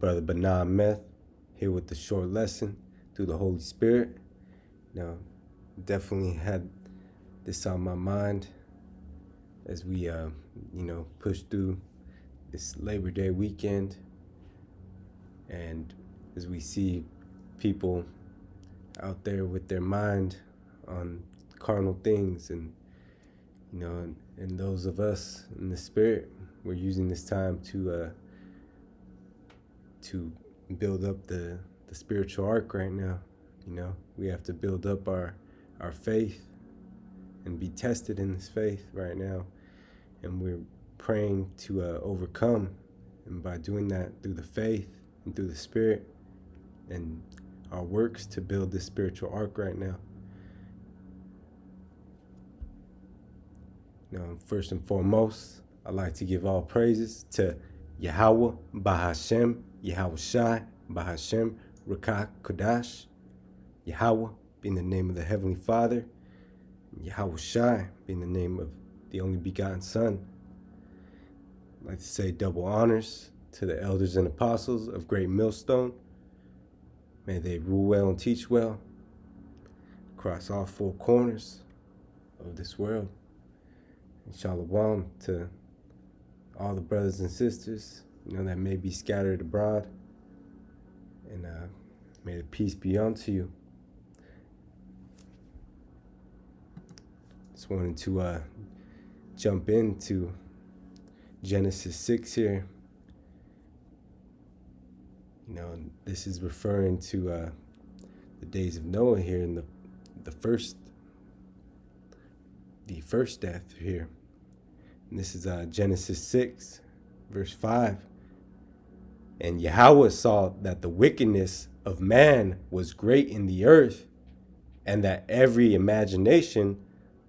brother Benah Meth here with the short lesson through the Holy Spirit. Now, definitely had this on my mind as we, uh, you know, push through this Labor Day weekend and as we see people out there with their mind on carnal things and you know and, and those of us in the spirit we're using this time to uh, to build up the the spiritual arc right now. You know, we have to build up our our faith and be tested in this faith right now, and we're praying to uh, overcome. And by doing that through the faith and through the spirit and our works to build this spiritual arc right now. Now, first and foremost, I'd like to give all praises to Yahweh Bahashem Yahweh Shai, Bahashem, Rakah Kodash, Yahweh being the name of the Heavenly Father, Yahweh Shai being the name of the only begotten Son. I'd like to say double honors to the elders and apostles of Great Millstone. May they rule well and teach well across all four corners of this world. And shalom to all the brothers and sisters you know, that may be scattered abroad. And uh, may the peace be unto you. Just wanted to uh, jump into Genesis 6 here. You know, this is referring to uh, the days of Noah here in the, the first the first death here. And this is uh, Genesis 6, verse 5. And Yahweh saw that the wickedness of man was great in the earth, and that every imagination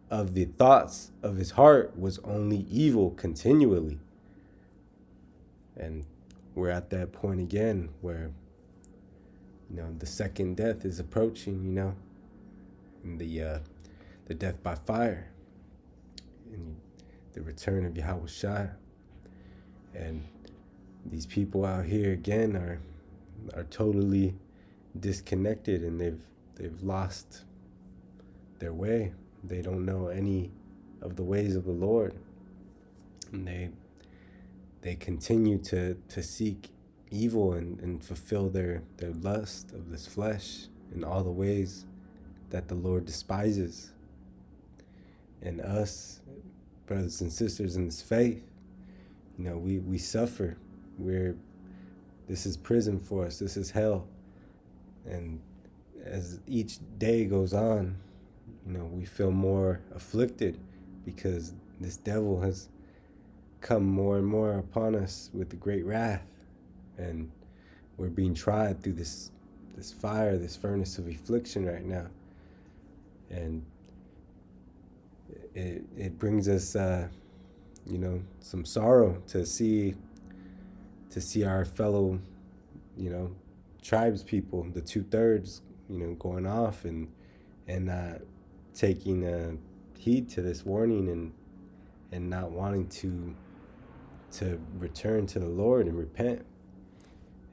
of the thoughts of his heart was only evil continually. And we're at that point again where, you know, the second death is approaching, you know, and the, uh, the death by fire, and the return of Yahweh Shai. And these people out here again are are totally disconnected and they've they've lost their way. They don't know any of the ways of the Lord. And they they continue to, to seek evil and, and fulfill their, their lust of this flesh in all the ways that the Lord despises. And us, brothers and sisters in this faith, you know, we, we suffer we're this is prison for us. This is hell. And as each day goes on, you know, we feel more afflicted because this devil has come more and more upon us with the great wrath and we're being tried through this this fire, this furnace of affliction right now. And it it brings us uh, you know, some sorrow to see to see our fellow, you know, tribes people, the two thirds, you know, going off and and not taking a heed to this warning and and not wanting to to return to the Lord and repent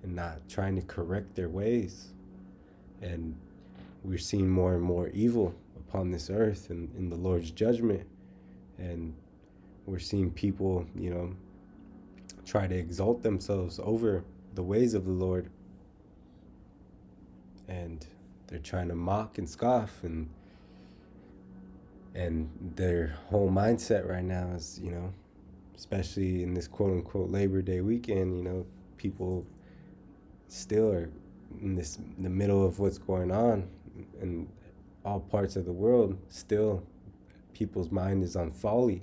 and not trying to correct their ways. And we're seeing more and more evil upon this earth and in the Lord's judgment. And we're seeing people, you know, try to exalt themselves over the ways of the Lord. And they're trying to mock and scoff and and their whole mindset right now is, you know, especially in this quote unquote Labor Day weekend, you know, people still are in this in the middle of what's going on in all parts of the world still people's mind is on folly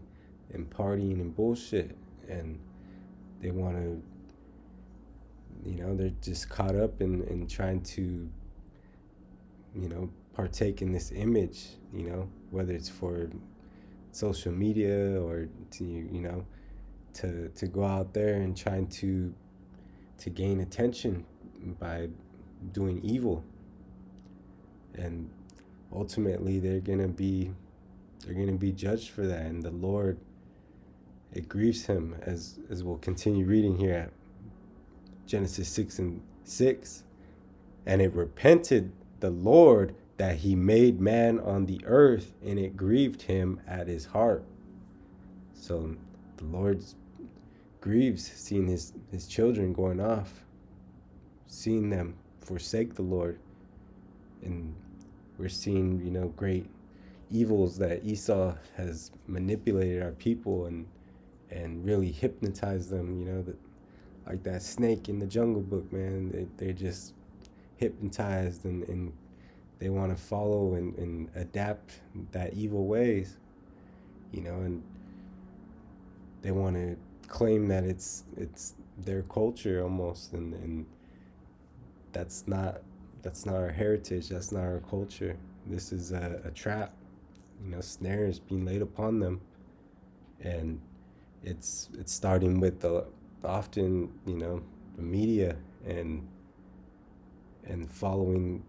and partying and bullshit and they want to you know they're just caught up in, in trying to you know partake in this image you know whether it's for social media or to you know to to go out there and trying to to gain attention by doing evil and ultimately they're going to be they're going to be judged for that and the lord it grieves him as as we'll continue reading here at Genesis 6 and 6 and it repented the Lord that he made man on the earth and it grieved him at his heart so the Lord grieves seeing his his children going off seeing them forsake the Lord and we're seeing you know great evils that Esau has manipulated our people and and really hypnotize them. You know, that like that snake in the Jungle Book, man. They they're just hypnotized and and they want to follow and and adapt that evil ways. You know, and they want to claim that it's it's their culture almost, and and that's not that's not our heritage. That's not our culture. This is a, a trap. You know, snares being laid upon them, and it's it's starting with the often you know the media and and following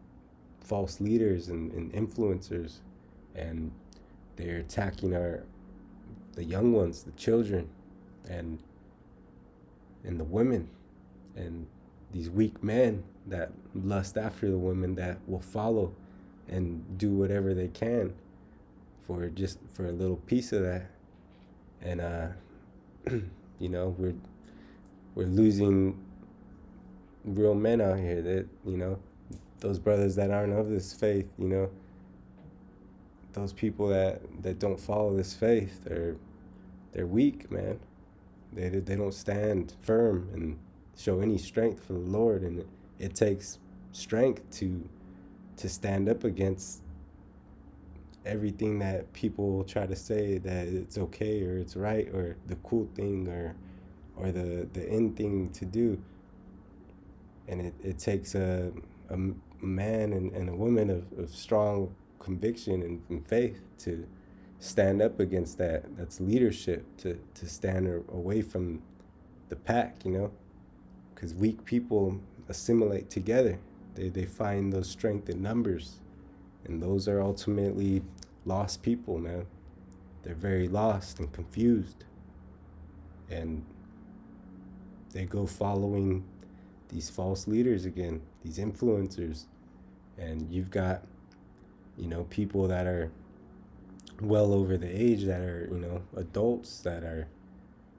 false leaders and, and influencers and they're attacking our the young ones the children and and the women and these weak men that lust after the women that will follow and do whatever they can for just for a little piece of that and uh you know, we're we're losing real men out here that, you know, those brothers that aren't of this faith, you know, those people that that don't follow this faith, they're they're weak, man. They they don't stand firm and show any strength for the Lord and it, it takes strength to to stand up against everything that people try to say that it's okay or it's right or the cool thing or or the the end thing to do and it, it takes a, a man and, and a woman of, of strong conviction and, and faith to stand up against that that's leadership to to stand away from the pack you know because weak people assimilate together they, they find those strength in numbers and those are ultimately lost people, man. They're very lost and confused. And they go following these false leaders again, these influencers. And you've got, you know, people that are well over the age that are, you know, adults that are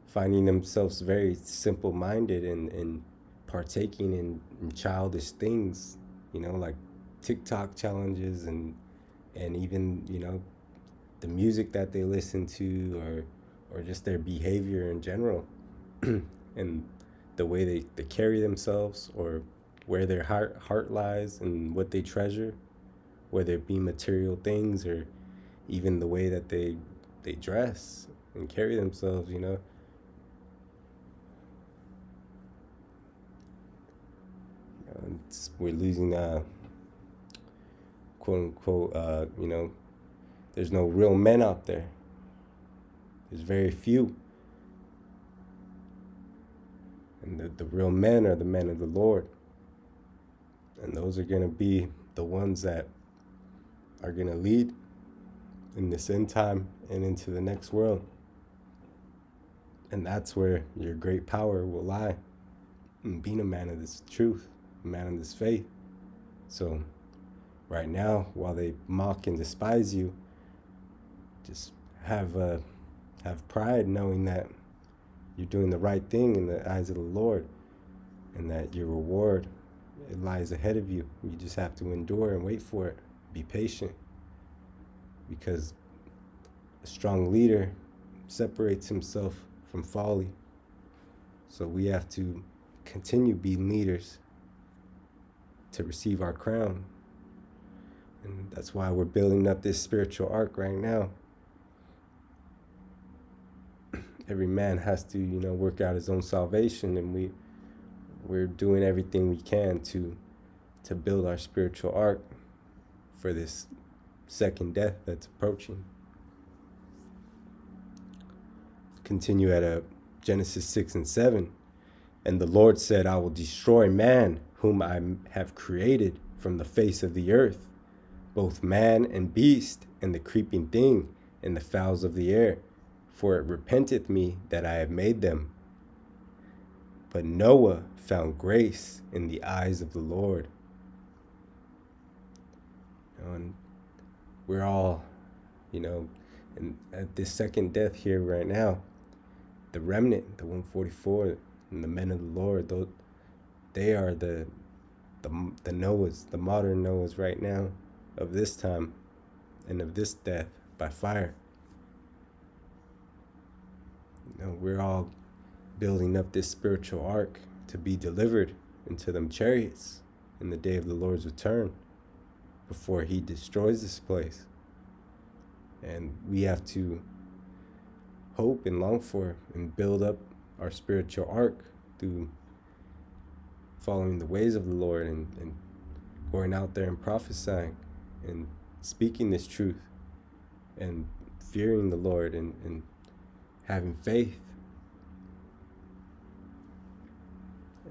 finding themselves very simple minded and, and partaking in, in childish things, you know, like TikTok challenges and and even you know the music that they listen to or or just their behavior in general and the way they, they carry themselves or where their heart heart lies and what they treasure whether it be material things or even the way that they they dress and carry themselves you know we're losing uh, quote unquote, uh, you know, there's no real men out there. There's very few. And the, the real men are the men of the Lord. And those are going to be the ones that are going to lead in this end time and into the next world. And that's where your great power will lie. being a man of this truth, a man of this faith. So right now while they mock and despise you just have uh, have pride knowing that you're doing the right thing in the eyes of the Lord and that your reward it lies ahead of you you just have to endure and wait for it be patient because a strong leader separates himself from folly so we have to continue being leaders to receive our crown and that's why we're building up this spiritual arc right now. Every man has to, you know, work out his own salvation and we we're doing everything we can to to build our spiritual arc for this second death that's approaching. Continue at a uh, Genesis 6 and 7. And the Lord said, I will destroy man whom I have created from the face of the earth, both man and beast, and the creeping thing, and the fowls of the air, for it repenteth me that I have made them. But Noah found grace in the eyes of the Lord. And we're all, you know, and at this second death here right now, the remnant, the 144, and the men of the Lord, those, they are the, the, the Noahs, the modern Noahs right now of this time and of this death by fire. You know, we're all building up this spiritual ark to be delivered into them chariots in the day of the Lord's return before he destroys this place. And we have to hope and long for and build up our spiritual ark through following the ways of the Lord and, and going out there and prophesying and speaking this truth and fearing the Lord and, and having faith.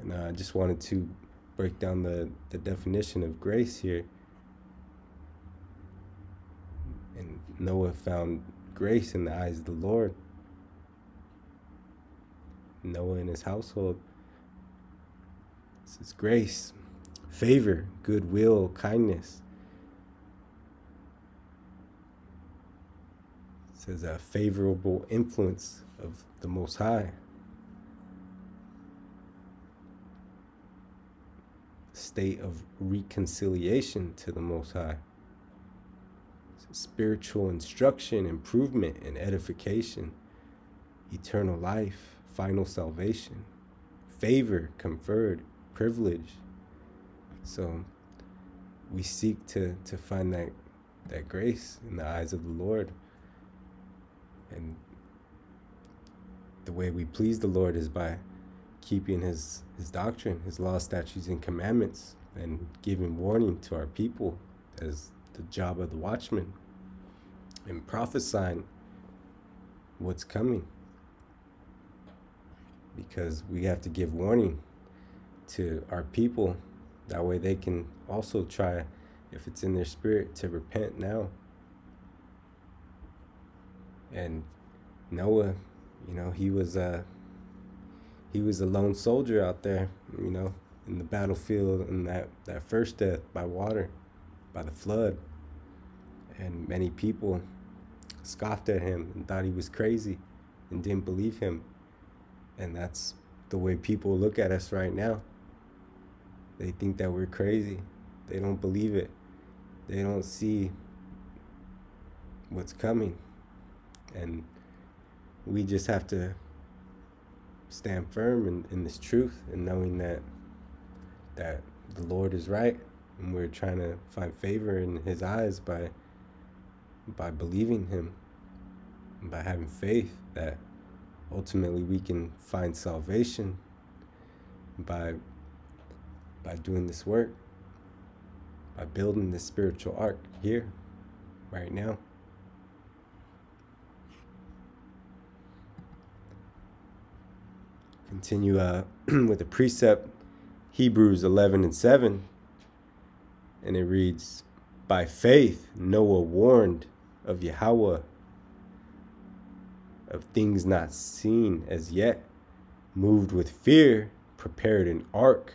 And I just wanted to break down the, the definition of grace here. And Noah found grace in the eyes of the Lord. Noah and his household. This is grace, favor, goodwill, kindness. says a favorable influence of the Most High. State of reconciliation to the Most High. Spiritual instruction, improvement, and edification. Eternal life, final salvation, favor conferred, privilege. So we seek to, to find that, that grace in the eyes of the Lord. And the way we please the Lord is by keeping his, his doctrine, his law, statutes, and commandments, and giving warning to our people as the job of the watchman, and prophesying what's coming. Because we have to give warning to our people. That way they can also try, if it's in their spirit, to repent now and Noah, you know, he was a uh, he was a lone soldier out there, you know, in the battlefield and that that first death by water, by the flood, and many people scoffed at him and thought he was crazy and didn't believe him. And that's the way people look at us right now. They think that we're crazy. They don't believe it. They don't see what's coming and we just have to stand firm in, in this truth and knowing that that the Lord is right and we're trying to find favor in his eyes by by believing him by having faith that ultimately we can find salvation by by doing this work by building this spiritual ark here right now continue uh, with the precept Hebrews 11 and 7. And it reads, By faith, Noah warned of Yahweh of things not seen as yet, moved with fear, prepared an ark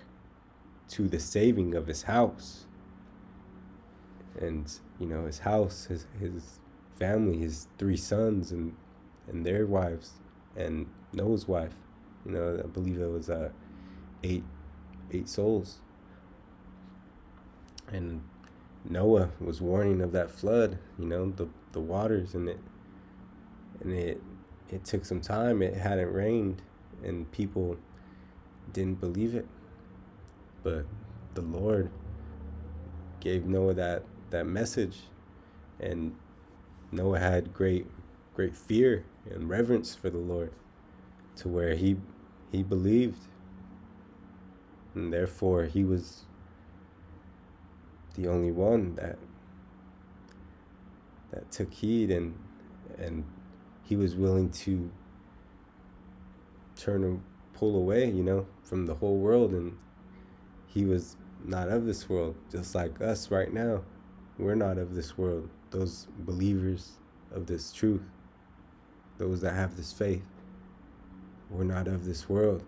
to the saving of his house. And, you know, his house, his, his family, his three sons, and, and their wives, and Noah's wife. You know, I believe it was uh, eight eight souls. And Noah was warning of that flood, you know, the the waters and it and it it took some time, it hadn't rained and people didn't believe it. But the Lord gave Noah that that message and Noah had great great fear and reverence for the Lord to where he he believed. And therefore, he was the only one that that took heed and and he was willing to turn and pull away, you know, from the whole world and he was not of this world, just like us right now. We're not of this world. Those believers of this truth, those that have this faith we're not of this world.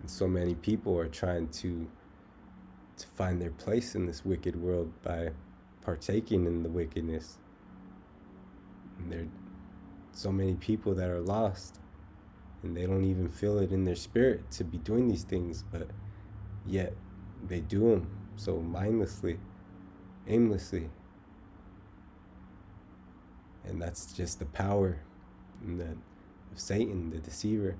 And so many people are trying to to find their place in this wicked world by partaking in the wickedness. And there are so many people that are lost and they don't even feel it in their spirit to be doing these things, but yet they do them so mindlessly, aimlessly. And that's just the power and the, of Satan, the deceiver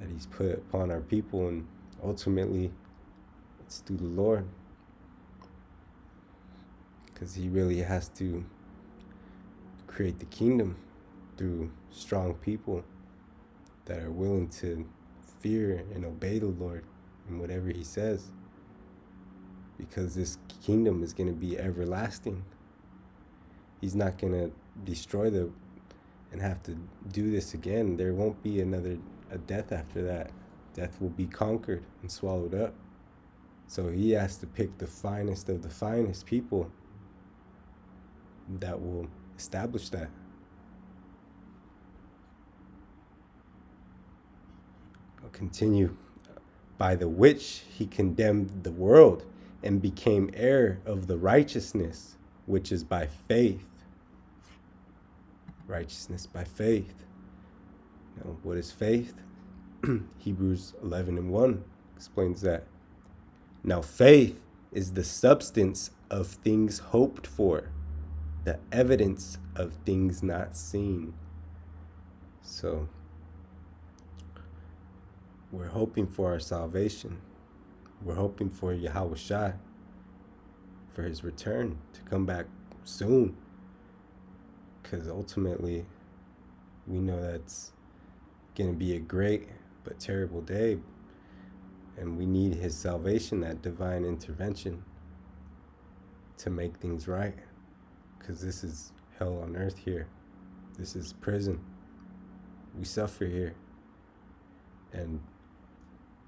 that He's put upon our people, and ultimately, it's through the Lord. Because He really has to create the kingdom through strong people that are willing to fear and obey the Lord in whatever He says. Because this kingdom is going to be everlasting. He's not going to destroy the and have to do this again. There won't be another a death after that. Death will be conquered and swallowed up. So he has to pick the finest of the finest people that will establish that. I'll continue. By the which he condemned the world and became heir of the righteousness which is by faith. Righteousness by faith. Now, what is faith? Hebrews 11 and 1 explains that. Now, faith is the substance of things hoped for, the evidence of things not seen. So, we're hoping for our salvation. We're hoping for Yahweh for his return to come back soon. Because ultimately, we know that's going to be a great but terrible day. And we need His salvation, that divine intervention, to make things right. Because this is hell on earth here. This is prison. We suffer here. And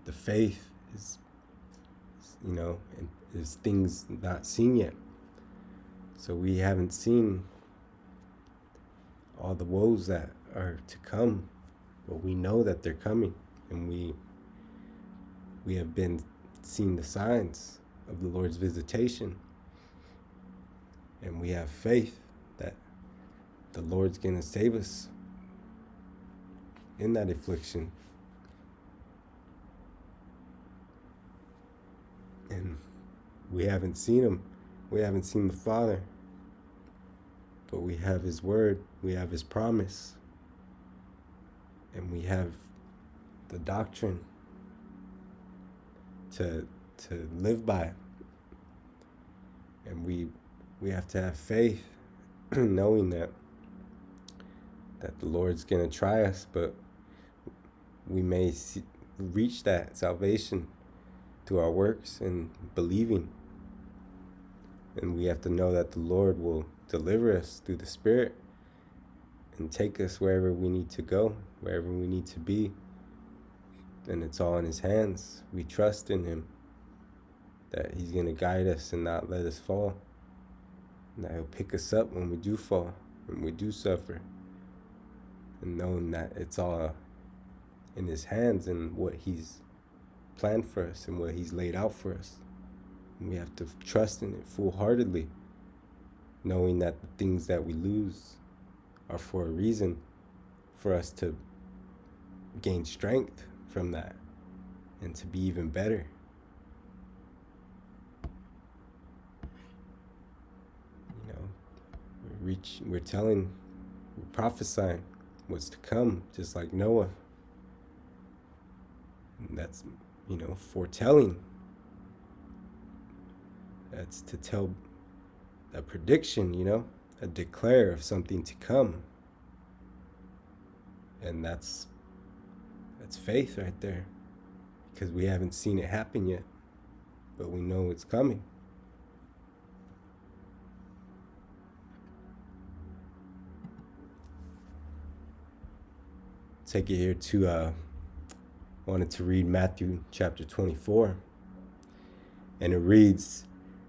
the faith is, you know, is things not seen yet. So we haven't seen all the woes that are to come, but we know that they're coming and we we have been seeing the signs of the Lord's visitation. And we have faith that the Lord's going to save us in that affliction. And we haven't seen him. We haven't seen the Father. But we have his word. We have his promise. And we have the doctrine to to live by. And we we have to have faith knowing that that the Lord's going to try us, but we may see, reach that salvation through our works and believing. And we have to know that the Lord will deliver us through the Spirit and take us wherever we need to go, wherever we need to be and it's all in his hands. We trust in him that he's going to guide us and not let us fall. And that he'll pick us up when we do fall, when we do suffer. And knowing that it's all in his hands and what he's planned for us and what he's laid out for us. And we have to trust in it full heartedly, knowing that the things that we lose are for a reason for us to gain strength from that and to be even better. You know, we're reach we're telling we're prophesying what's to come, just like Noah. And that's you know, foretelling. That's to tell a prediction, you know, a declare of something to come. And that's that's faith right there. Because we haven't seen it happen yet, but we know it's coming. Take it here to, uh, wanted to read Matthew chapter 24. And it reads,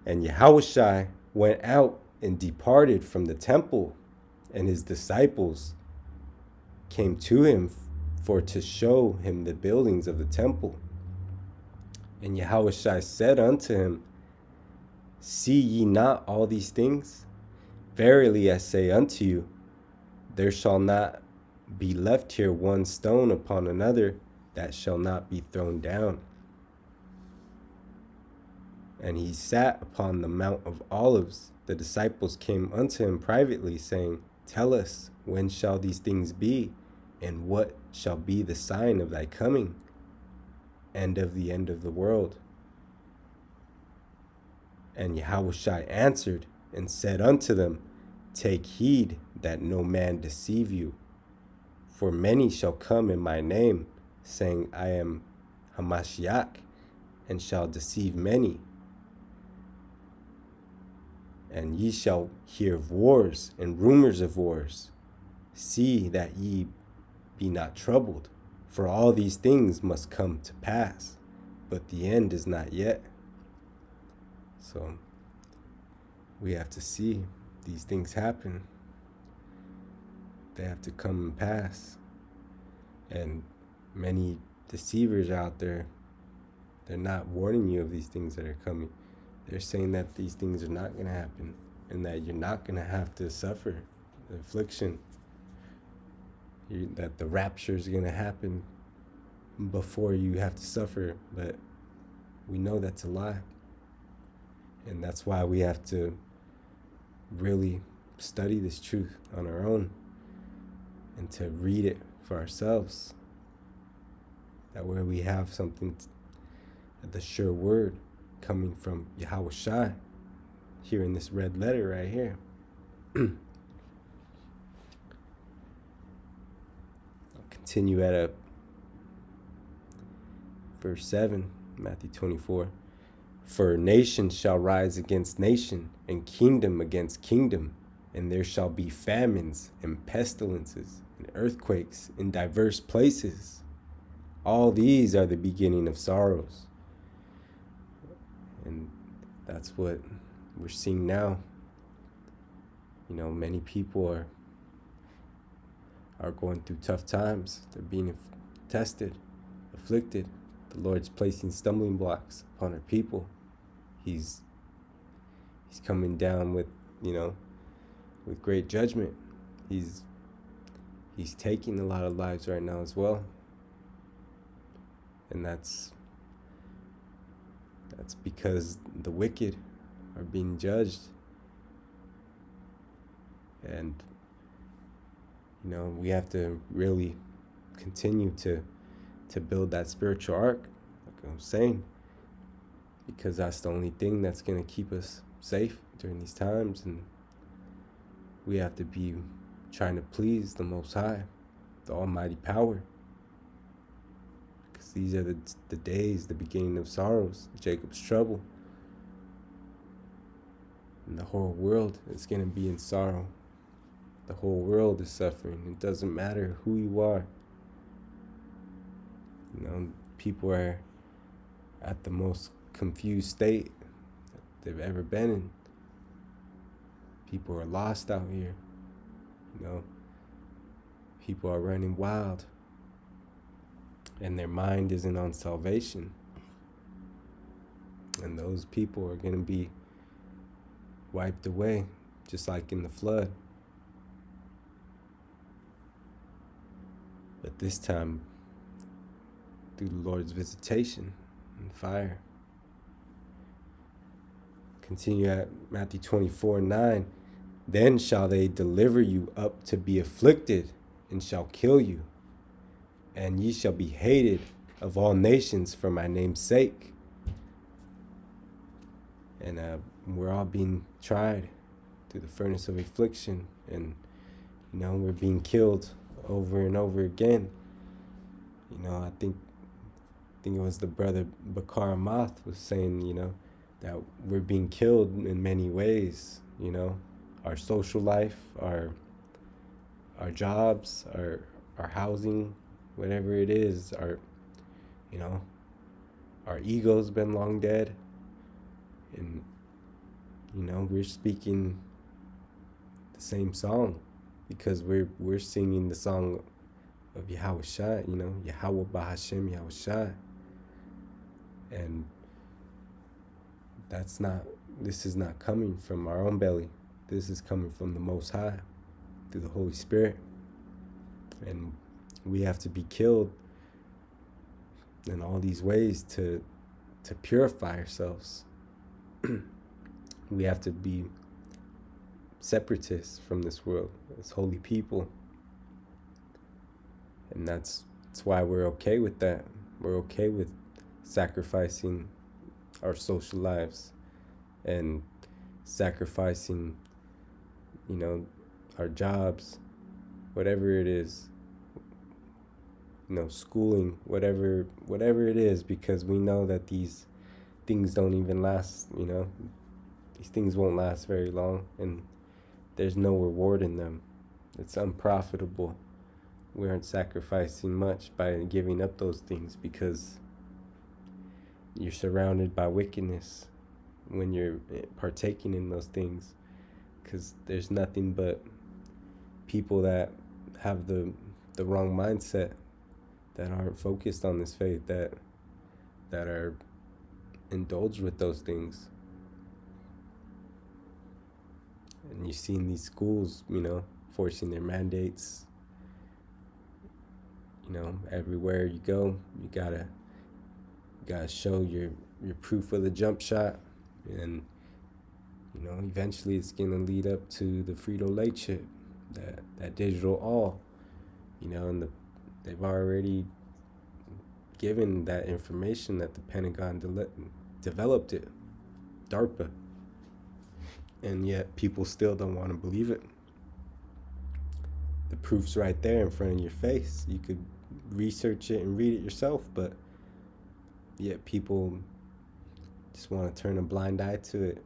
And Yahushai went out and departed from the temple, and his disciples came to him for to show him the buildings of the temple. And Yahushua said unto him, See ye not all these things? Verily I say unto you, there shall not be left here one stone upon another that shall not be thrown down. And he sat upon the Mount of Olives. The disciples came unto him privately, saying, Tell us, when shall these things be, and what shall be the sign of thy coming and of the end of the world. And Yahushai answered and said unto them, Take heed that no man deceive you, for many shall come in my name, saying, I am Hamashiach, and shall deceive many. And ye shall hear of wars and rumors of wars. See that ye be not troubled, for all these things must come to pass, but the end is not yet. So we have to see these things happen. They have to come and pass. And many deceivers out there, they're not warning you of these things that are coming. They're saying that these things are not going to happen and that you're not going to have to suffer affliction you, that the rapture is going to happen before you have to suffer, but we know that's a lie. And that's why we have to really study this truth on our own and to read it for ourselves. That way we have something, the sure word coming from Yahweh Shai here in this red letter right here. continue at a verse 7 matthew 24 for nation shall rise against nation and kingdom against kingdom and there shall be famines and pestilences and earthquakes in diverse places all these are the beginning of sorrows and that's what we're seeing now you know many people are are going through tough times. They're being tested, afflicted. The Lord's placing stumbling blocks upon our people. He's he's coming down with, you know, with great judgment. He's he's taking a lot of lives right now as well. And that's that's because the wicked are being judged. And you know, we have to really continue to to build that spiritual arc, like I'm saying, because that's the only thing that's gonna keep us safe during these times, and we have to be trying to please the Most High, the Almighty Power. Because these are the, the days, the beginning of sorrows, Jacob's trouble. And the whole world is going to be in sorrow the whole world is suffering. It doesn't matter who you are. You know, people are at the most confused state they've ever been in. People are lost out here. You know, people are running wild. And their mind isn't on salvation. And those people are going to be wiped away, just like in the flood. but this time through the Lord's visitation and fire. Continue at Matthew 24 9. Then shall they deliver you up to be afflicted, and shall kill you. And ye shall be hated of all nations for my name's sake. And uh, we're all being tried through the furnace of affliction, and you know, we're being killed over and over again. You know, I think I think it was the brother Bakar Moth was saying, you know, that we're being killed in many ways, you know, our social life, our our jobs, our our housing, whatever it is, our you know, our ego's been long dead and you know, we're speaking the same song because we're we're singing the song of Yahweh Shah, you know, Yahweh Bahashem, Yahweh Shah. And that's not this is not coming from our own belly. This is coming from the Most High through the Holy Spirit. And we have to be killed in all these ways to to purify ourselves. we have to be separatists from this world, as holy people. And that's, that's why we're okay with that. We're okay with sacrificing our social lives and sacrificing, you know, our jobs, whatever it is, you know, schooling, whatever whatever it is, because we know that these things don't even last, you know. These things won't last very long and there's no reward in them. It's unprofitable. We aren't sacrificing much by giving up those things because you're surrounded by wickedness when you're eh, partaking in those things because there's nothing but people that have the the wrong mindset that aren't focused on this faith that that are indulged with those things and you've seen these schools, you know, forcing their mandates. You know, everywhere you go, you gotta you gotta show your your proof of the jump shot, and you know, eventually it's gonna lead up to the Frito Lay chip, that that digital all, you know, and the they've already given that information that the Pentagon de- developed it, DARPA and yet people still don't want to believe it. The proof's right there in front of your face. You could research it and read it yourself, but yet people just want to turn a blind eye to it,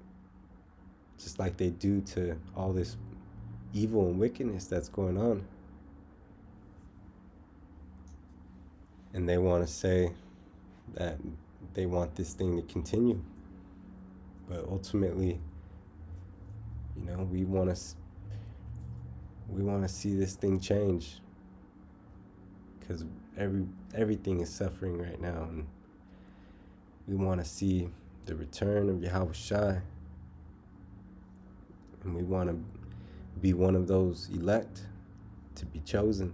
just like they do to all this evil and wickedness that's going on. And they want to say that they want this thing to continue. But ultimately, you know, we want to we want to see this thing change because every everything is suffering right now, and we want to see the return of Yahweh Shai, and we want to be one of those elect to be chosen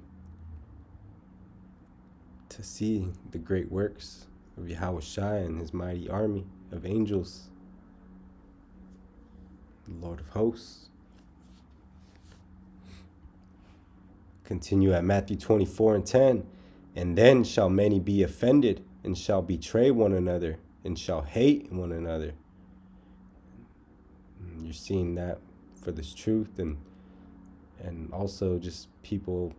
to see the great works of Yahweh Shai and his mighty army of angels. Lord of hosts. Continue at Matthew 24 and 10. And then shall many be offended, and shall betray one another, and shall hate one another. You're seeing that for this truth, and and also just people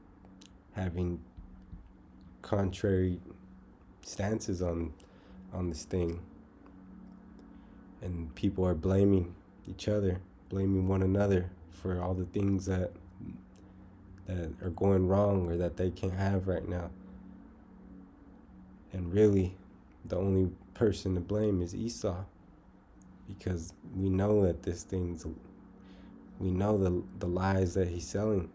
having contrary stances on on this thing, and people are blaming each other, blaming one another for all the things that that are going wrong or that they can't have right now. And really, the only person to blame is Esau because we know that this thing's we know the the lies that he's selling.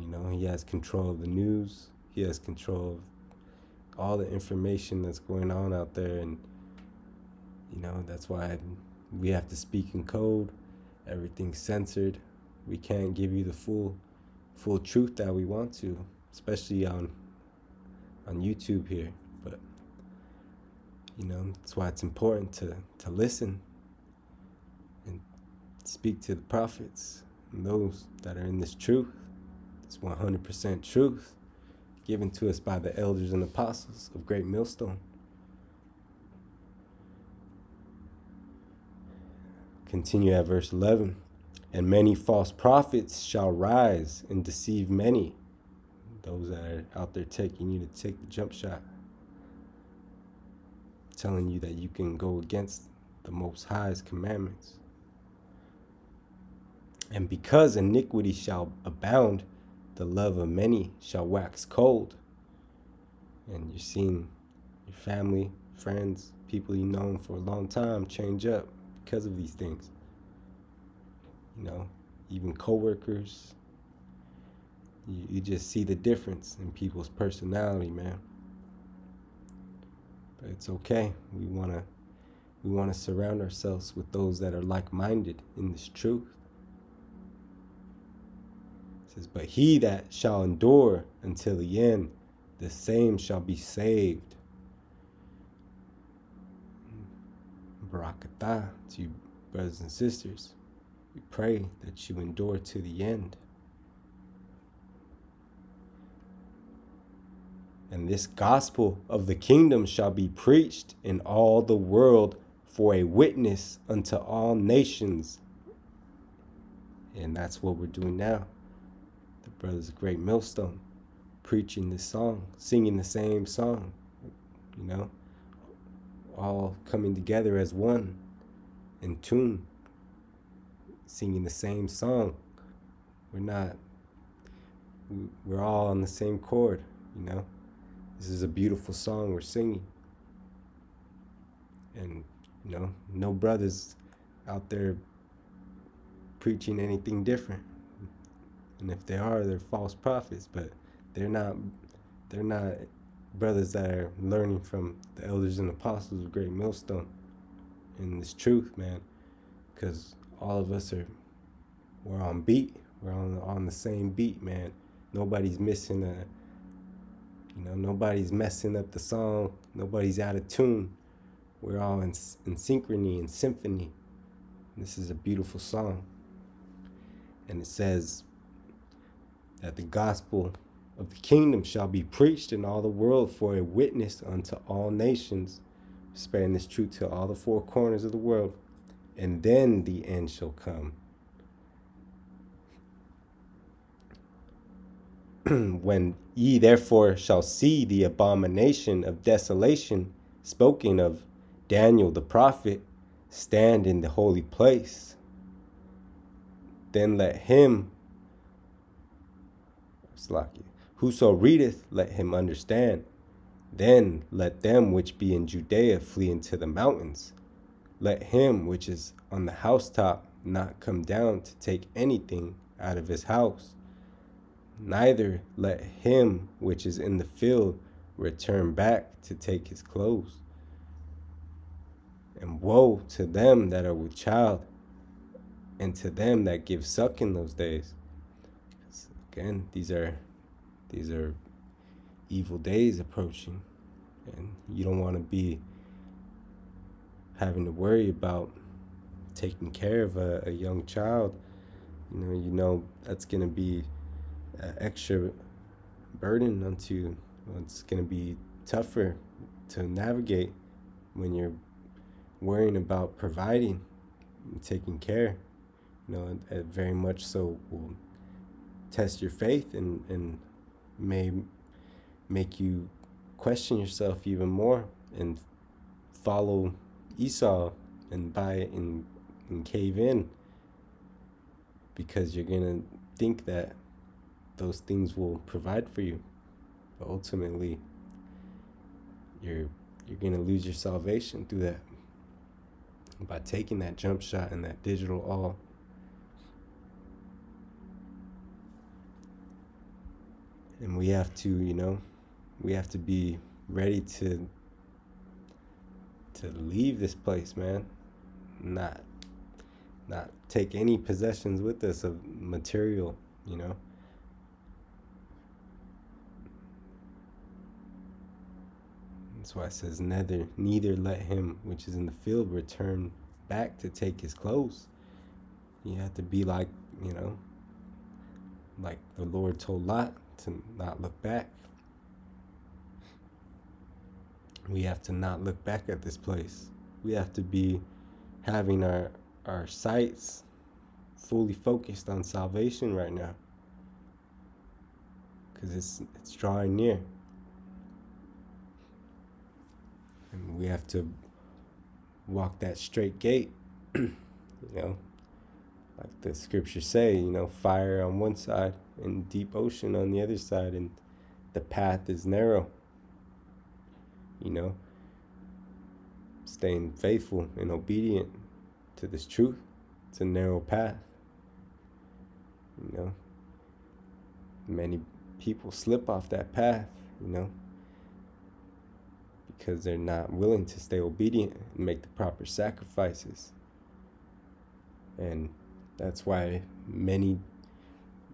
You know, he has control of the news, he has control of all the information that's going on out there and you know, that's why we have to speak in code everything's censored we can't give you the full full truth that we want to especially on on youtube here but you know that's why it's important to to listen and speak to the prophets and those that are in this truth this 100% truth given to us by the elders and apostles of great millstone Continue at verse 11. And many false prophets shall rise and deceive many. Those that are out there taking you to take the jump shot, telling you that you can go against the Most High's commandments. And because iniquity shall abound, the love of many shall wax cold. And you're seeing your family, friends, people you've known for a long time change up because of these things. You know, even coworkers. You, you just see the difference in people's personality, man. But it's okay. We wanna we wanna surround ourselves with those that are like minded in this truth. says, But he that shall endure until the end, the same shall be saved. barakatah to you, brothers and sisters. We pray that you endure to the end. And this gospel of the kingdom shall be preached in all the world for a witness unto all nations. And that's what we're doing now. The brothers of Great Millstone preaching this song, singing the same song, you know all coming together as one in tune, singing the same song. We're not, we're all on the same chord, you know? This is a beautiful song we're singing. And, you know, no brothers out there preaching anything different. And if they are, they're false prophets, but they're not they're not brothers that are learning from the elders and apostles of Great Millstone and this truth, man. Because all of us are, we're on beat. We're on on the same beat, man. Nobody's missing a, you know, nobody's messing up the song. Nobody's out of tune. We're all in, in synchrony and symphony. this is a beautiful song. And it says that the gospel of the kingdom shall be preached in all the world for a witness unto all nations, spreading this truth to all the four corners of the world, and then the end shall come. when ye therefore shall see the abomination of desolation spoken of Daniel the prophet stand in the holy place, then let him slack you. Whoso readeth, let him understand. Then let them which be in Judea flee into the mountains. Let him which is on the housetop not come down to take anything out of his house. Neither let him which is in the field return back to take his clothes. And woe to them that are with child, and to them that give suck in those days. again, these are these are evil days approaching and you don't want to be having to worry about taking care of a, a young child you know you know that's going to be an extra burden onto you it's going to be tougher to navigate when you're worrying about providing and taking care you know it, it very much so will test your faith and and may make you question yourself even more and follow Esau and buy and, and cave in because you're going to think that those things will provide for you. But ultimately, you're you're going to lose your salvation through that by taking that jump shot and that digital all and we have to you know we have to be ready to to leave this place man not not take any possessions with us of material you know that's why it says neither neither let him which is in the field return back to take his clothes you have to be like you know like the lord told lot to not look back. We have to not look back at this place. We have to be having our our sights fully focused on salvation right now. Cause it's it's drawing near. And we have to walk that straight gate, you know. Like the scriptures say, you know, fire on one side, and deep ocean on the other side, and the path is narrow. You know, staying faithful and obedient to this truth, it's a narrow path. You know, many people slip off that path, you know, because they're not willing to stay obedient and make the proper sacrifices. And that's why many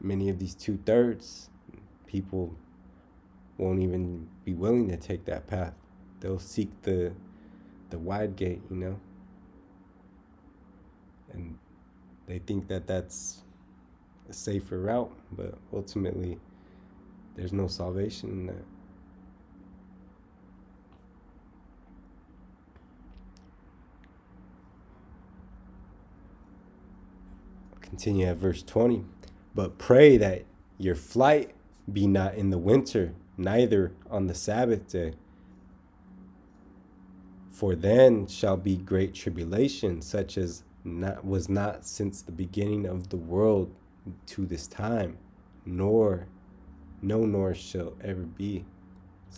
many of these two thirds people won't even be willing to take that path. They'll seek the the wide gate, you know. And they think that that's a safer route, but ultimately there's no salvation in that. Continue at verse 20. But pray that your flight be not in the winter, neither on the Sabbath day. For then shall be great tribulation, such as not, was not since the beginning of the world to this time, nor, no, nor shall ever be.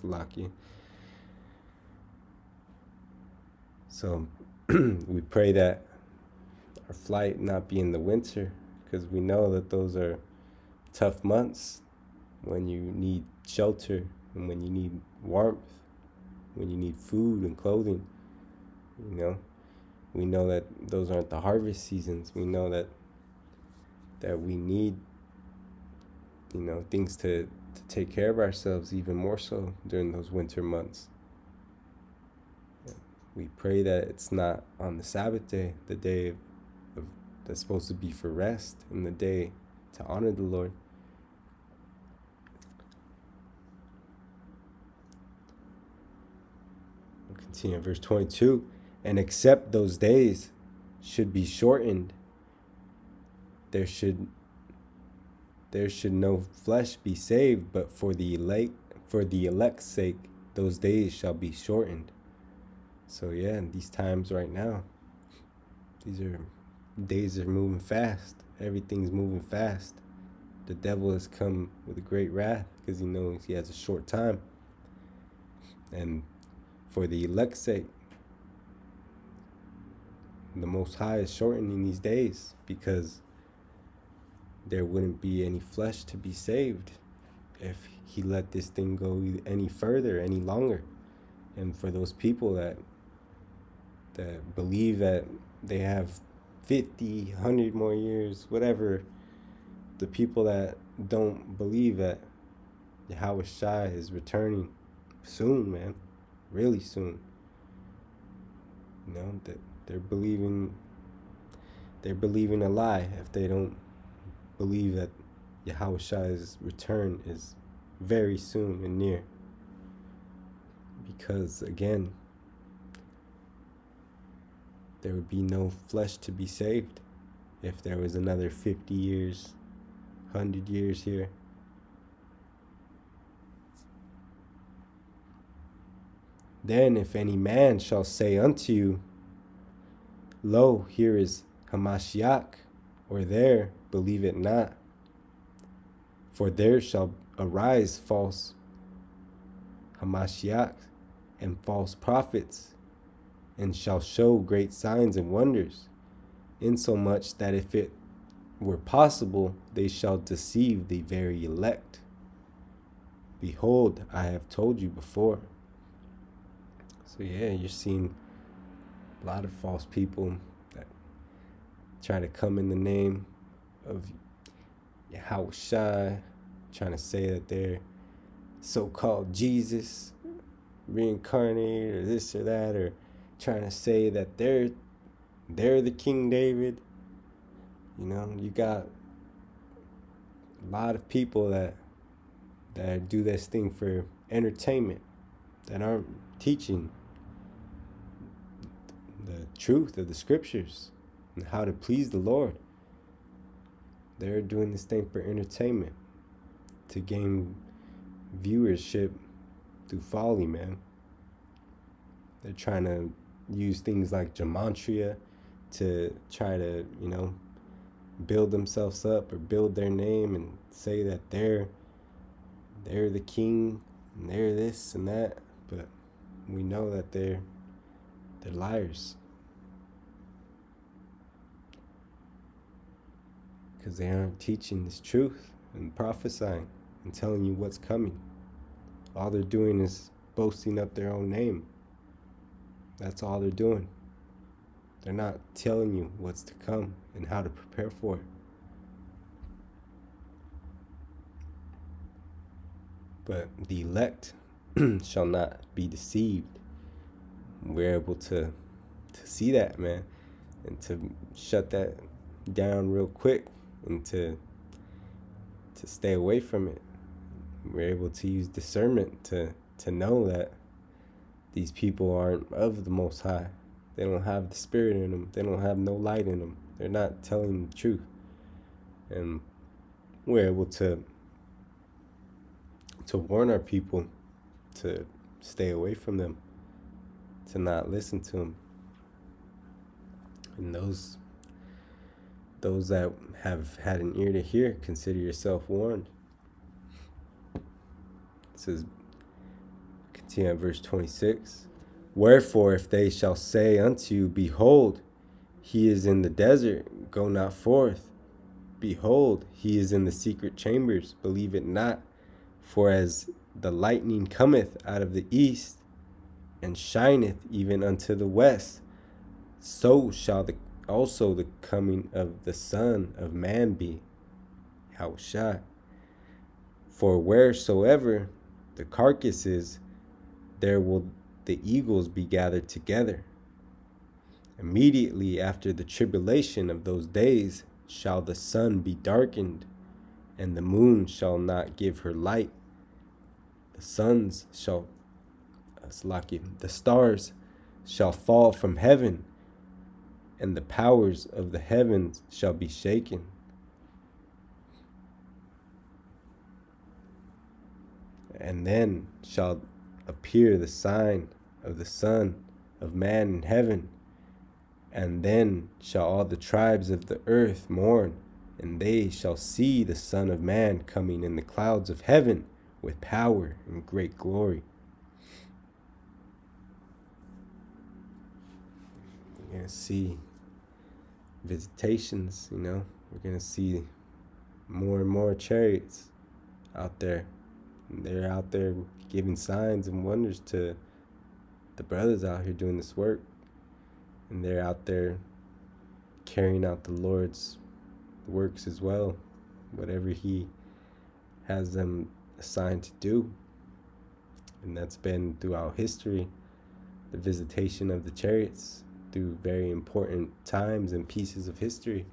Salakia. So we pray that our flight not be in the winter, because we know that those are tough months when you need shelter and when you need warmth, when you need food and clothing. You know, we know that those aren't the harvest seasons. We know that that we need you know things to to take care of ourselves even more so during those winter months. We pray that it's not on the Sabbath day, the day that's supposed to be for rest in the day to honor the Lord. We'll continue in verse 22 and except those days should be shortened, there should there should no flesh be saved, but for the elect for the elect's sake, those days shall be shortened. So yeah, these times right now, these are days are moving fast. Everything's moving fast. The devil has come with a great wrath because he knows he has a short time. And for the elect's sake, the Most High is shortening these days because there wouldn't be any flesh to be saved if he let this thing go any further, any longer. And for those people that that believe that they have 50, 100 more years, whatever, the people that don't believe that Howard Shai is returning soon, man, really soon. You know that they're believing. They're believing a lie if they don't believe that Yahweh Shai's return is very soon and near. Because again, there would be no flesh to be saved if there was another 50 years, 100 years here. Then, if any man shall say unto you, Lo, here is Hamashiach, or there, believe it not. For there shall arise false Hamashiach and false prophets and shall show great signs and wonders, insomuch that if it were possible, they shall deceive the very elect. Behold, I have told you before. So, yeah, you're seeing a lot of false people that try to come in the name of Yahushua, trying to say that they're so called Jesus reincarnated or this or that, or trying to say that they're they're the King David. You know, you got a lot of people that that do this thing for entertainment that aren't teaching the truth of the scriptures and how to please the Lord. They're doing this thing for entertainment to gain viewership through folly, man. They're trying to use things like gematria to try to, you know, build themselves up or build their name and say that they're they're the king and they're this and that, but we know that they're they're liars. Because they aren't teaching this truth and prophesying and telling you what's coming. All they're doing is boasting up their own name. That's all they're doing. They're not telling you what's to come and how to prepare for it. But the elect shall not be deceived. We're able to to see that, man, and to shut that down real quick and to to stay away from it. We're able to use discernment to to know that these people aren't of the Most High. They don't have the Spirit in them. They don't have no light in them. They're not telling the truth. And we're able to to warn our people to stay away from them, to not listen to them. And those those that have had an ear to hear, consider yourself warned. It says and verse 26. Wherefore, if they shall say unto you, Behold, he is in the desert, go not forth. Behold, he is in the secret chambers, believe it not. For as the lightning cometh out of the east, and shineth even unto the west, so shall the, also the coming of the Son of Man be. How shot. For wheresoever the carcass is, there will the eagles be gathered together. Immediately after the tribulation of those days shall the sun be darkened, and the moon shall not give her light. The suns shall, uh, the stars shall fall from heaven, and the powers of the heavens shall be shaken. And then shall appear the sign of the Son of Man in heaven. And then shall all the tribes of the earth mourn, and they shall see the Son of Man coming in the clouds of heaven with power and great glory. We're going to see visitations, you know, we're going to see more and more chariots out there. And they're out there giving signs and wonders to the brothers out here doing this work. And they're out there carrying out the Lord's works as well, whatever He has them assigned to do. And that's been throughout history the visitation of the chariots through very important times and pieces of history,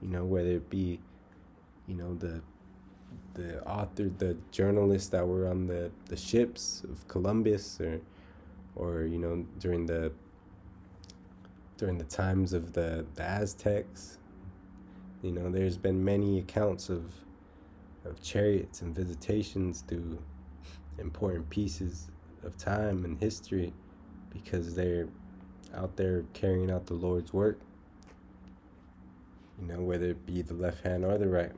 you know, whether it be, you know, the the author the journalists that were on the, the ships of Columbus or or you know during the during the times of the, the Aztecs you know there's been many accounts of of chariots and visitations through important pieces of time and history because they're out there carrying out the Lord's work you know whether it be the left hand or the right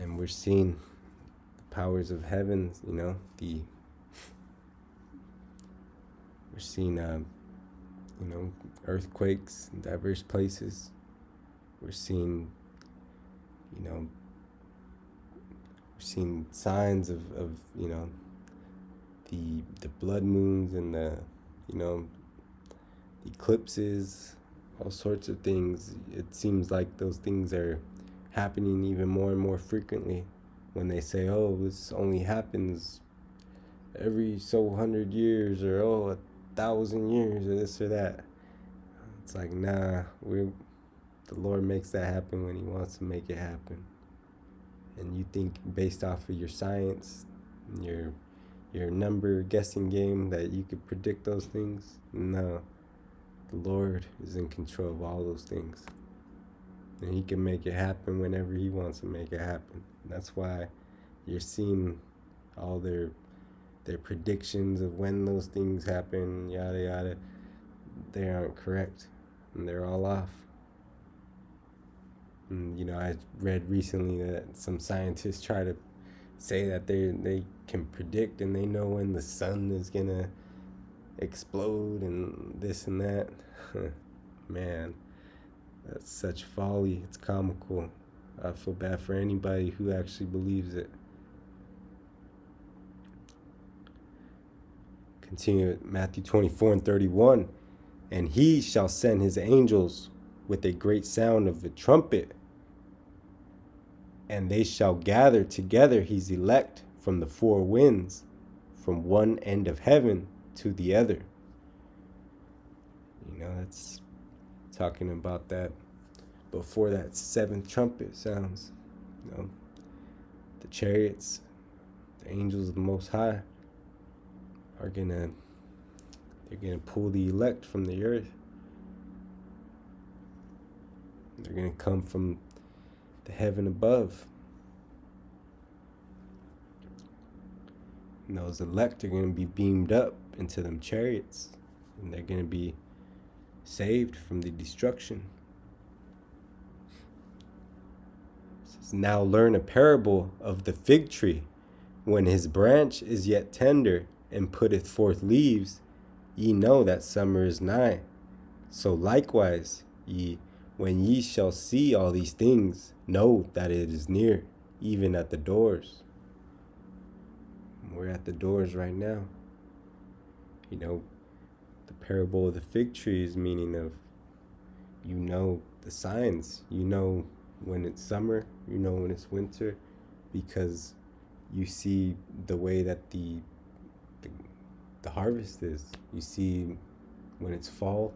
and we're seeing the powers of heaven you know the we're seeing uh, you know earthquakes in diverse places we're seeing you know we're seeing signs of, of you know the the blood moons and the you know eclipses all sorts of things it seems like those things are happening even more and more frequently when they say, oh, this only happens every so hundred years or oh, a thousand years or this or that. It's like, nah, we the Lord makes that happen when He wants to make it happen. And you think based off of your science, your your number guessing game that you could predict those things? No. The Lord is in control of all those things and he can make it happen whenever he wants to make it happen. that's why you're seeing all their their predictions of when those things happen, yada yada. They aren't correct, and they're all off. And, you know, I read recently that some scientists try to say that they they can predict and they know when the sun is gonna explode and this and that. Man that's such folly. It's comical. I feel bad for anybody who actually believes it. Continue with Matthew 24 and 31. And he shall send his angels with a great sound of a trumpet, and they shall gather together his elect from the four winds, from one end of heaven to the other. You know, that's talking about that before that seventh trumpet sounds. You know, the chariots, the angels of the Most High are gonna they're gonna pull the elect from the earth. They're gonna come from the heaven above. And those elect are gonna be beamed up into them chariots, and they're gonna be saved from the destruction. Says, now learn a parable of the fig tree. When his branch is yet tender and putteth forth leaves, ye know that summer is nigh. So likewise, ye, when ye shall see all these things, know that it is near, even at the doors. We're at the doors right now. You know, parable of the fig trees meaning of you know the signs you know when it's summer you know when it's winter because you see the way that the the, the harvest is you see when it's fall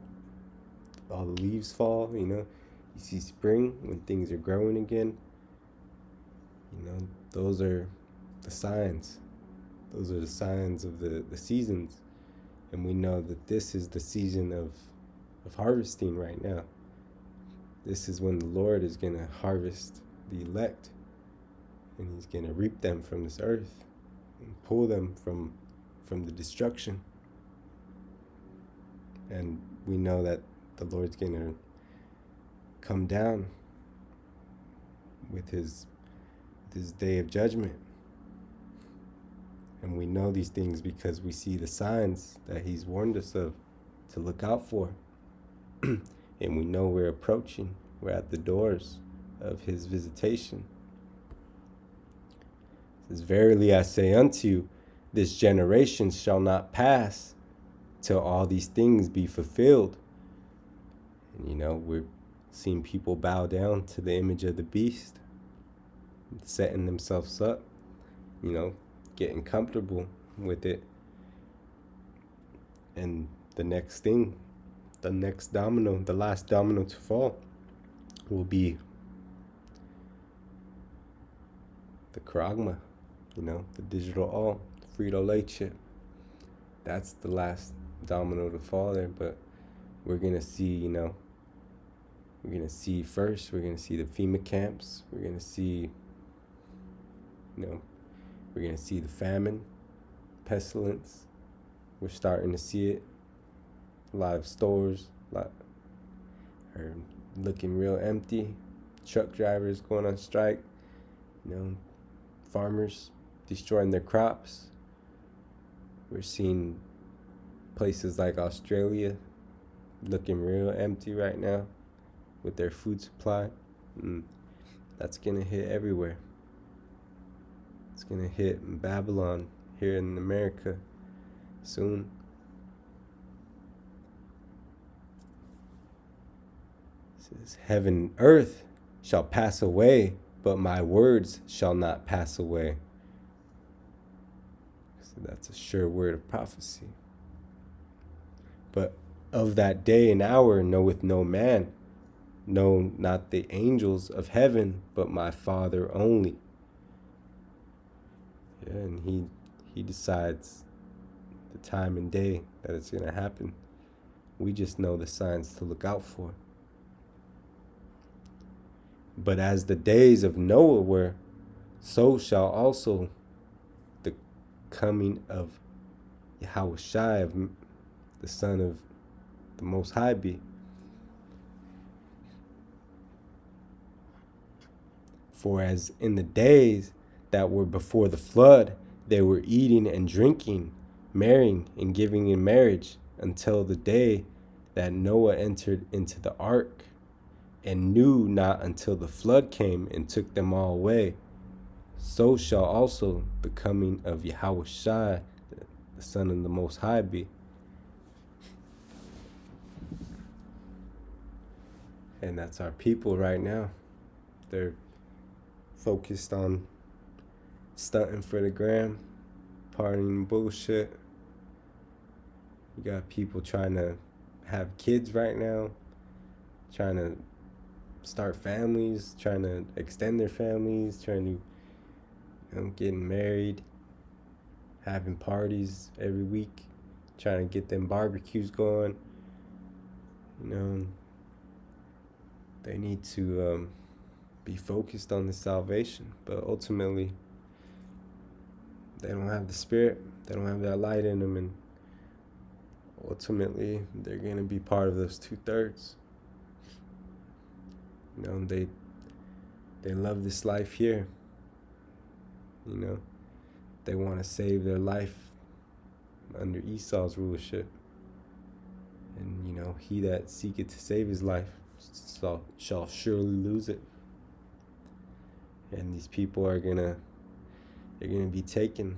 all the leaves fall you know you see spring when things are growing again you know those are the signs those are the signs of the, the seasons and we know that this is the season of of harvesting right now. This is when the Lord is going to harvest the elect and he's going to reap them from this earth and pull them from from the destruction. And we know that the Lord's going to come down with his his day of judgment. And we know these things because we see the signs that He's warned us of to look out for. and we know we're approaching, we're at the doors of His visitation. It says, Verily I say unto you, this generation shall not pass till all these things be fulfilled. And you know, we're seeing people bow down to the image of the beast, setting themselves up, you know, getting comfortable with it and the next thing the next domino the last domino to fall will be the kragma you know the digital all the frito-lay chip that's the last domino to fall there but we're gonna see you know we're gonna see first we're gonna see the fema camps we're gonna see you know we're going to see the famine, pestilence. We're starting to see it. A lot of stores lot are looking real empty. Truck drivers going on strike. You know, farmers destroying their crops. We're seeing places like Australia looking real empty right now with their food supply. Mm, that's going to hit everywhere. It's going to hit Babylon here in America soon. It says, Heaven and earth shall pass away, but my words shall not pass away. So that's a sure word of prophecy. But of that day and hour knoweth no man, know not the angels of heaven, but my Father only. Yeah, and he he decides the time and day that it's gonna happen. We just know the signs to look out for. But as the days of Noah were, so shall also the coming of of the son of the Most High, be. For as in the days that were before the flood, they were eating and drinking, marrying and giving in marriage until the day that Noah entered into the ark and knew not until the flood came and took them all away. So shall also the coming of Yahweh Shai, the Son of the Most High, be. And that's our people right now. They're focused on stunting for the gram, partying bullshit. You got people trying to have kids right now, trying to start families, trying to extend their families, trying to you know, getting married, having parties every week, trying to get them barbecues going. You know, they need to um, be focused on the salvation, but ultimately they don't have the spirit, they don't have that light in them, and ultimately they're going to be part of those two thirds. You know, they they love this life here. You know, they want to save their life under Esau's rulership. And you know, he that seeketh to save his life shall, shall surely lose it. And these people are gonna you're going to be taken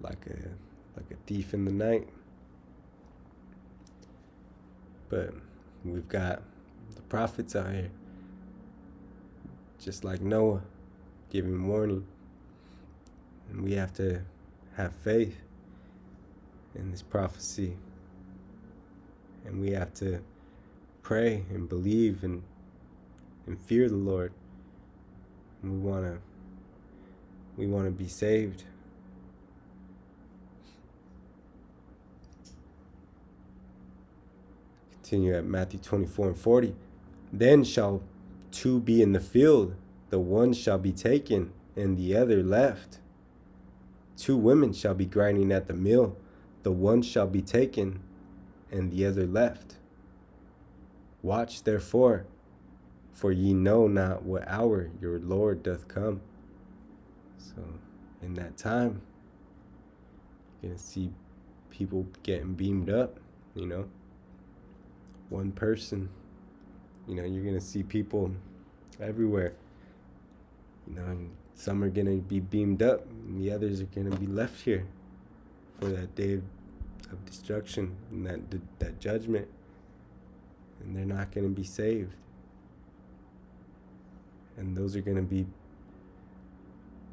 like a like a thief in the night. But we've got the prophets out here just like Noah giving warning. And we have to have faith in this prophecy. And we have to pray and believe and and fear the Lord. And we want to we want to be saved. Continue at Matthew 24 and 40. Then shall two be in the field, the one shall be taken, and the other left. Two women shall be grinding at the mill, the one shall be taken, and the other left. Watch therefore, for ye know not what hour your Lord doth come. So, in that time, you're gonna see people getting beamed up, you know. One person, you know, you're gonna see people everywhere, you know, and some are gonna be beamed up, and the others are gonna be left here for that day of, of destruction and that that judgment, and they're not gonna be saved, and those are gonna be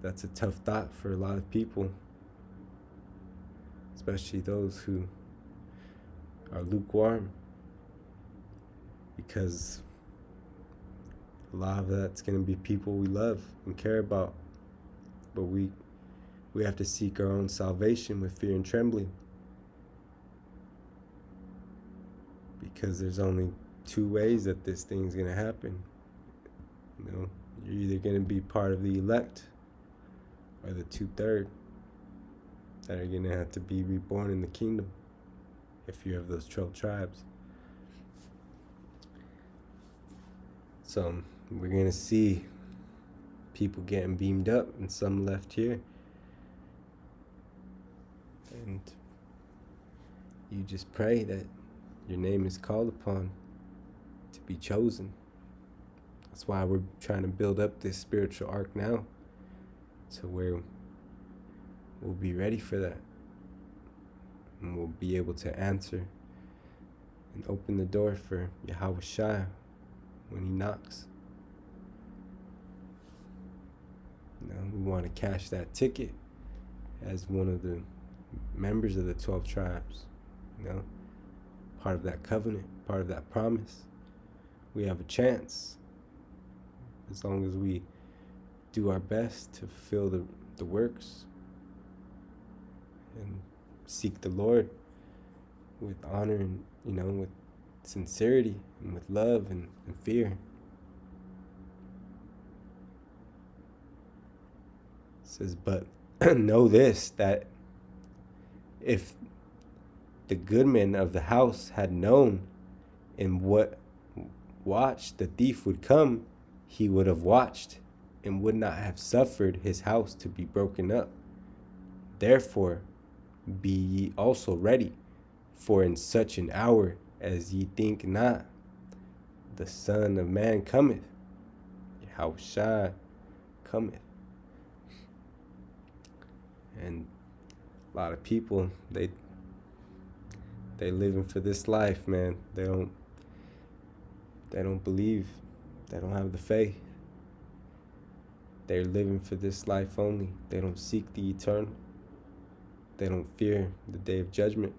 that's a tough thought for a lot of people, especially those who are lukewarm, because a lot of that's going to be people we love and care about, but we we have to seek our own salvation with fear and trembling. Because there's only two ways that this thing's going to happen. You know, you're either going to be part of the elect are the two third that are gonna have to be reborn in the kingdom if you have those twelve tribes. So we're gonna see people getting beamed up and some left here. And you just pray that your name is called upon to be chosen. That's why we're trying to build up this spiritual arc now to where we'll be ready for that and we'll be able to answer and open the door for Yahweh Shai when he knocks. You know, we want to cash that ticket as one of the members of the 12 tribes, you know, part of that covenant, part of that promise. We have a chance as long as we do our best to fill the, the works and seek the Lord with honor and, you know, with sincerity and with love and, and fear. It says, but know this that if the goodman of the house had known in what watch the thief would come, he would have watched and would not have suffered his house to be broken up. Therefore, be ye also ready, for in such an hour as ye think not, the Son of Man cometh, shall, cometh. And a lot of people, they they living for this life, man. They don't they don't believe. They don't have the faith. They're living for this life only. They don't seek the eternal. They don't fear the day of judgment.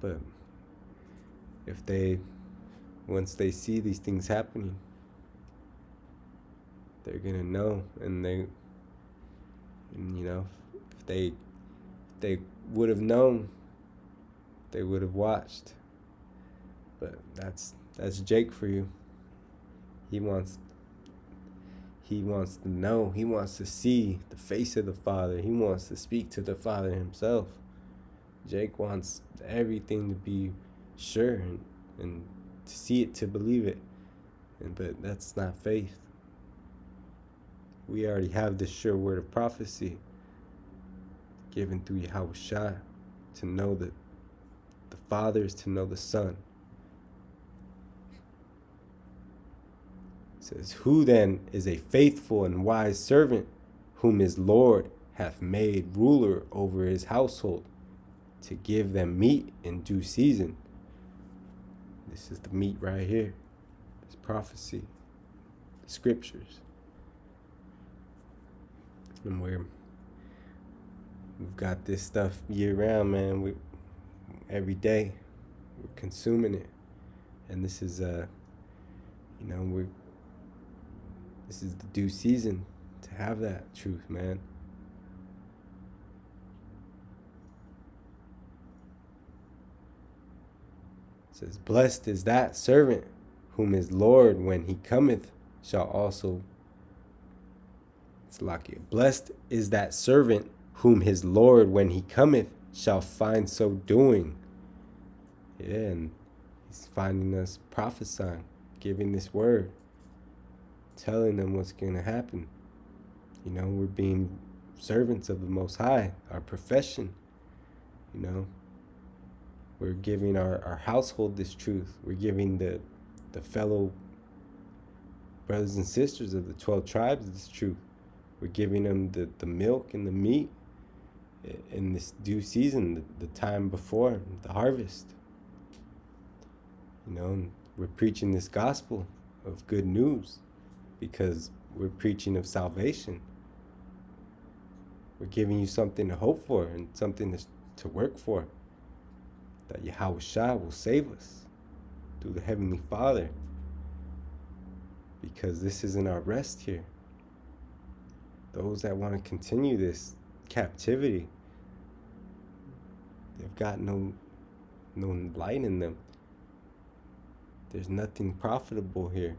But if they, once they see these things happening, they're gonna know, and they, and you know, if they, if they would have known, they would have watched. But that's that's Jake for you. He wants he wants to know, he wants to see the face of the Father. He wants to speak to the Father himself. Jake wants everything to be sure and, and to see it to believe it. And but that's not faith. We already have the sure word of prophecy given through Yahweh to know that the Father is to know the Son. says, Who then is a faithful and wise servant whom his Lord hath made ruler over his household to give them meat in due season? This is the meat right here. This prophecy, the scriptures. And we're, we've got this stuff year round, man. We, every day, we're consuming it. And this is, uh, you know, we're this is the due season to have that truth, man. says, Blessed is that servant whom his Lord, when he cometh, shall also. It's lucky. Blessed is that servant whom his Lord, when he cometh, shall find so doing. Yeah, and he's finding us prophesying, giving this word telling them what's going to happen. You know, we're being servants of the Most High, our profession. You know, we're giving our, our household this truth. We're giving the, the fellow brothers and sisters of the 12 tribes this truth. We're giving them the, the milk and the meat in this due season, the, the time before the harvest. You know, we're preaching this gospel of good news because we're preaching of salvation. We're giving you something to hope for and something to, to work for. That Yahweh will save us through the Heavenly Father. Because this isn't our rest here. Those that want to continue this captivity, they've got no, no light in them. There's nothing profitable here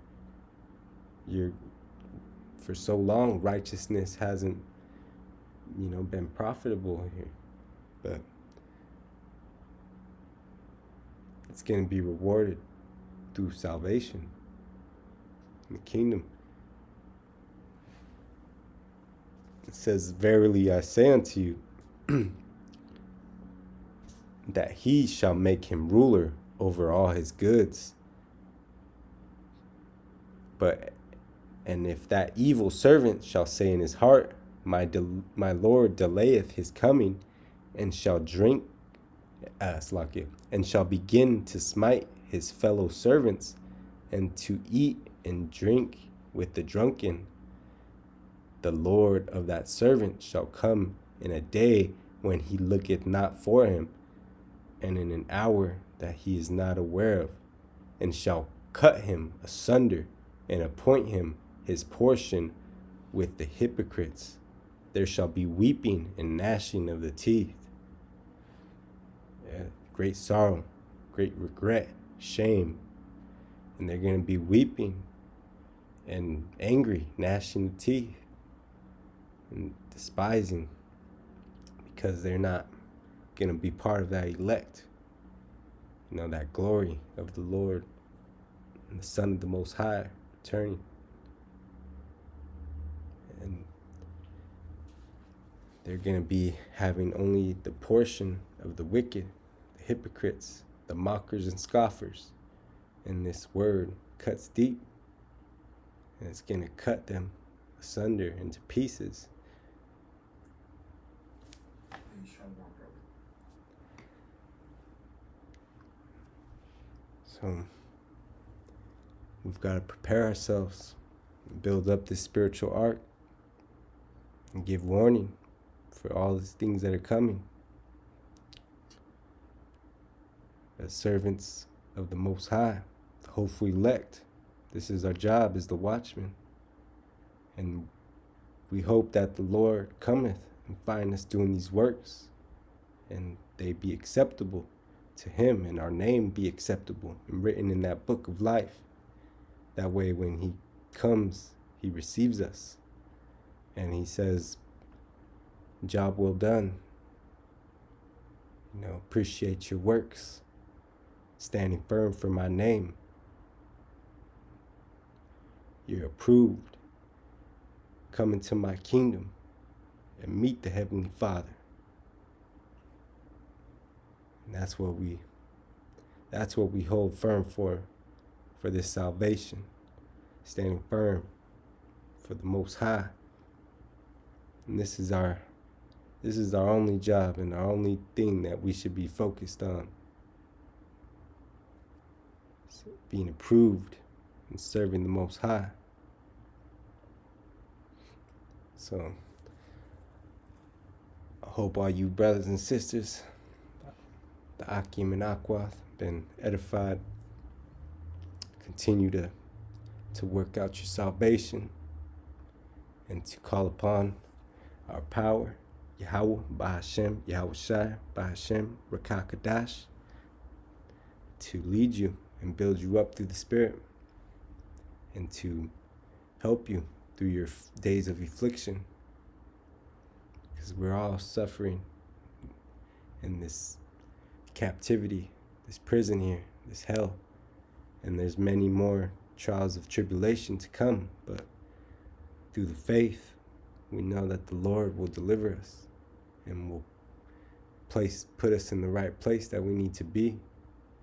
you're for so long righteousness hasn't you know been profitable here but it's going to be rewarded through salvation in the kingdom it says verily i say unto you that he shall make him ruler over all his goods but and if that evil servant shall say in his heart, My, my Lord delayeth his coming, and shall drink, uh, and shall begin to smite his fellow servants, and to eat and drink with the drunken, the Lord of that servant shall come in a day when he looketh not for him, and in an hour that he is not aware of, and shall cut him asunder and appoint him his portion with the hypocrites. There shall be weeping and gnashing of the teeth. Yeah, great sorrow, great regret, shame. And they're going to be weeping and angry, gnashing the teeth, and despising because they're not going to be part of that elect. You know, that glory of the Lord and the Son of the Most High returning. they're going to be having only the portion of the wicked, the hypocrites, the mockers, and scoffers. And this word cuts deep, and it's going to cut them asunder into pieces. So we've got to prepare ourselves, build up this spiritual ark, and give warning for all these things that are coming as servants of the most high the hopefully elect this is our job as the watchman and we hope that the lord cometh and find us doing these works and they be acceptable to him and our name be acceptable and written in that book of life that way when he comes he receives us and he says job well done. You know, appreciate your works, standing firm for my name. You're approved. Come into my kingdom and meet the Heavenly Father. And that's what we that's what we hold firm for for this salvation. Standing firm for the most high. And this is our this is our only job and our only thing that we should be focused on. Being approved and serving the Most High. So, I hope all you brothers and sisters, the Akim and Aquath, been edified. Continue to, to work out your salvation and to call upon our power Yahweh, Bahashem, Yahweh Shai, Bahashem, Rakakadash, to lead you and build you up through the Spirit and to help you through your days of affliction. Because we're all suffering in this captivity, this prison here, this hell. And there's many more trials of tribulation to come, but through the faith, we know that the Lord will deliver us and will place put us in the right place that we need to be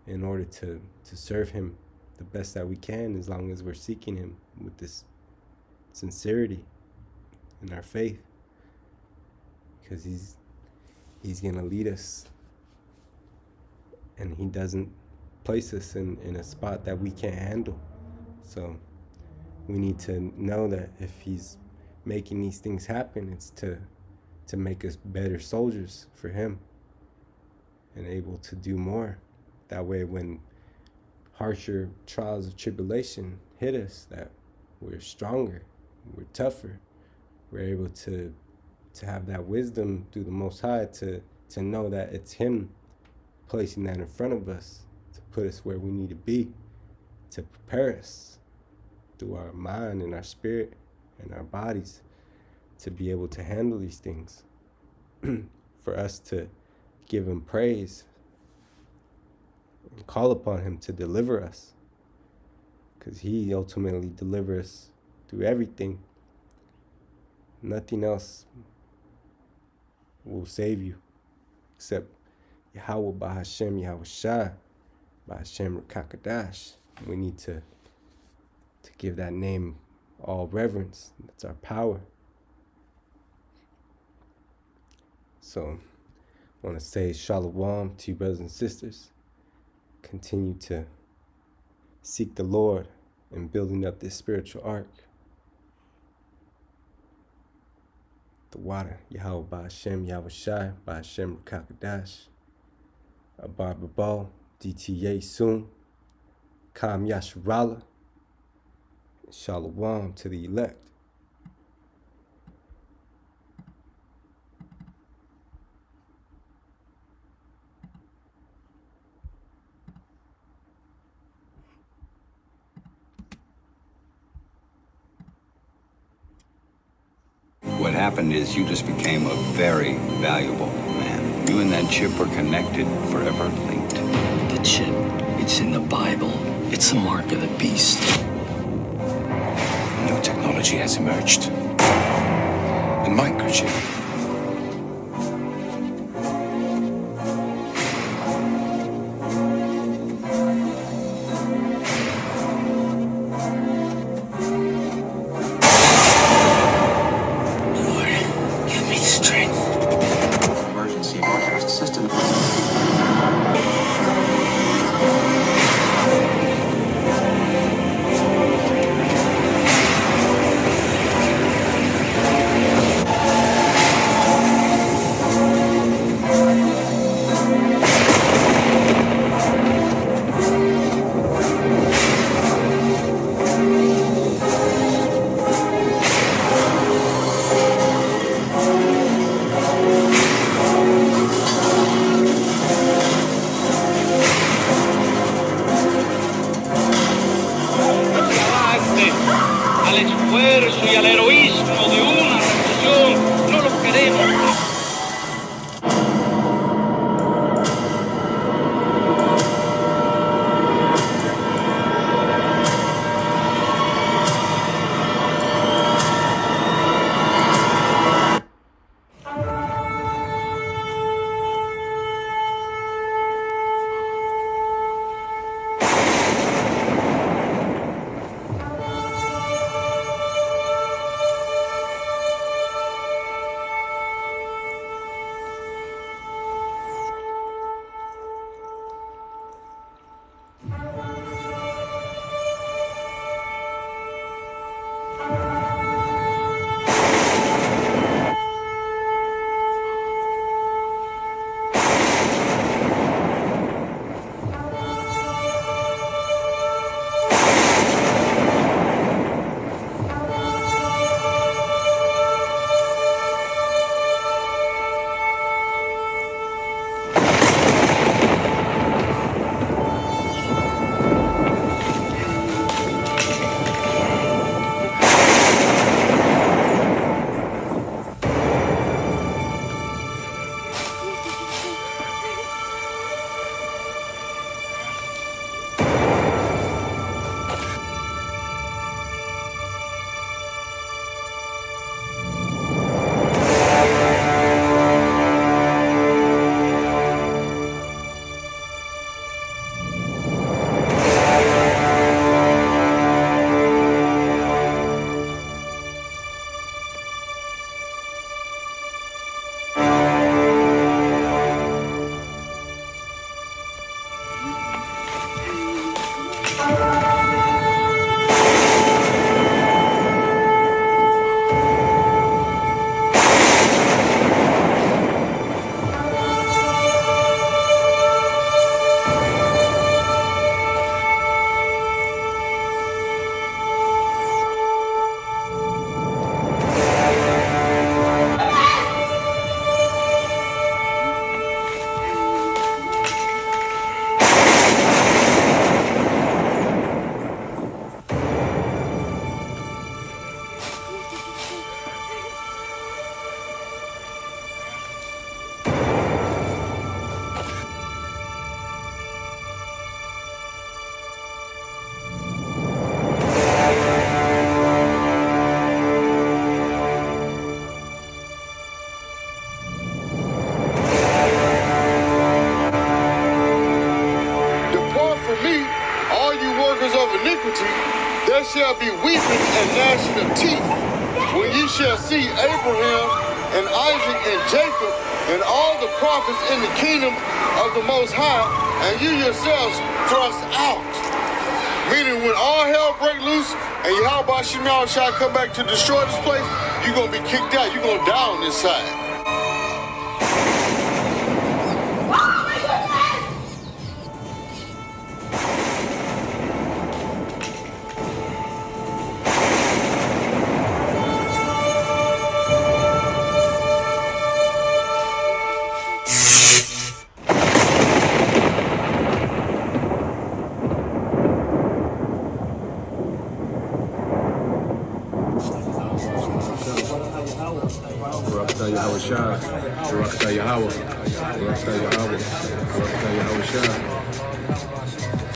in order to to serve him the best that we can as long as we're seeking him with this sincerity in our faith because he's he's going to lead us and he doesn't place us in, in a spot that we can't handle so we need to know that if he's making these things happen it's to to make us better soldiers for Him and able to do more. That way, when harsher trials of tribulation hit us, that we're stronger, we're tougher, we're able to to have that wisdom through the Most High to to know that it's Him placing that in front of us to put us where we need to be, to prepare us through our mind and our spirit and our bodies to be able to handle these things, for us to give Him praise and call upon Him to deliver us. Because He ultimately delivers through everything. Nothing else will save you except Yahweh Bahashem Yahweh Shah Bahashem Rakakadash. We need to to give that name all reverence. That's our power. So I want to say shalom to you, brothers and sisters. Continue to seek the Lord in building up this spiritual ark. The water, Yahweh by Hashem, Yahweh Shai, by Hashem Rakakadash, Abba Babal, DTA Soon, Kam Yashrala, Shalom to the elect. happened is you just became a very valuable man. You and that chip were connected, forever linked. The chip, it's in the Bible. It's the mark of the beast. New technology has emerged. The microchip. office in the kingdom of the Most High, and you yourselves thrust out. Meaning, when all hell break loose and Yahweh Shemal shall come back to destroy this place, you're going to be kicked out. You're going to die on this side.